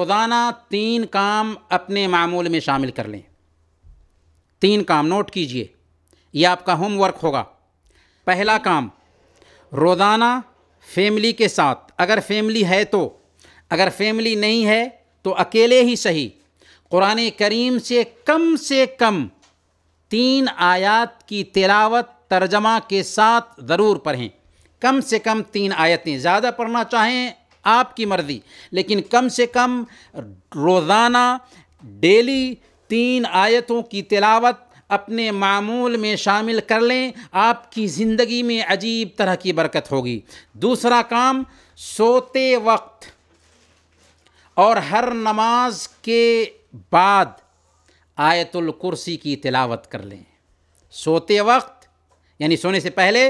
रोज़ाना तीन काम अपने मामूल में शामिल कर लें तीन काम नोट कीजिए यह आपका होमवर्क होगा पहला काम रोज़ाना फैमिली के साथ अगर फैमिली है तो अगर फैमिली नहीं है तो अकेले ही सही क़ुरान करीम से कम से कम तीन आयत की तिलावत तर्जमा के साथ ज़रूर पढ़ें कम से कम तीन आयतें ज़्यादा पढ़ना चाहें आपकी मर्ज़ी लेकिन कम से कम रोज़ाना डेली तीन आयतों की तिलावत अपने मामूल में शामिल कर लें आपकी ज़िंदगी में अजीब तरह की बरकत होगी दूसरा काम सोते वक्त और हर नमाज के बाद आयतुल कुर्सी की तिलावत कर लें सोते वक्त यानी सोने से पहले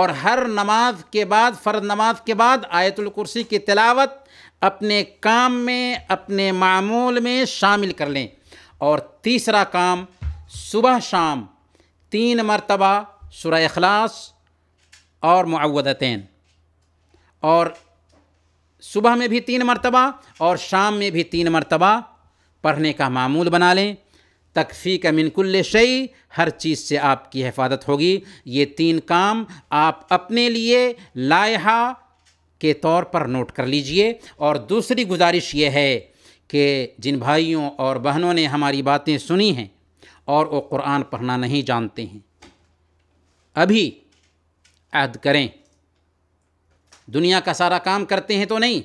और हर नमाज के बाद फ़र्द नमाज के बाद आयतुल कुर्सी की तिलावत अपने काम में अपने मामूल में शामिल कर लें और तीसरा काम सुबह शाम तीन मरतबा सुर अखलास और मुआवदतैन और सुबह में भी तीन मरतबा और शाम में भी तीन मरतबा पढ़ने का मामूल बना लें तकफ़ी का मिनकुल्ल शई हर चीज़ से आपकी हिफाजत होगी ये तीन काम आप अपने लिए लाहा के तौर पर नोट कर लीजिए और दूसरी गुजारिश ये है कि जिन भाइयों और बहनों ने हमारी बातें सुनी हैं और वो कुरान पढ़ना नहीं जानते हैं अभी अद करें दुनिया का सारा काम करते हैं तो नहीं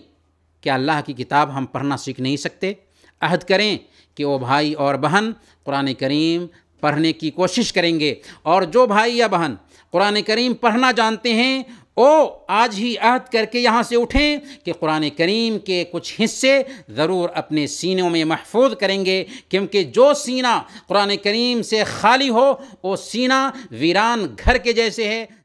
क्या अल्लाह की किताब हम पढ़ना सीख नहीं सकते अहद करें कि वो भाई और बहन कुरान करीम पढ़ने की कोशिश करेंगे और जो भाई या बहन कुरान करीम पढ़ना जानते हैं ओ आज ही अहद करके यहाँ से उठें कि कुरान करीम के कुछ हिस्से ज़रूर अपने सीनों में महफूज करेंगे क्योंकि जो सीना कुरान करीम से खाली हो वो सीना वीरान घर के जैसे है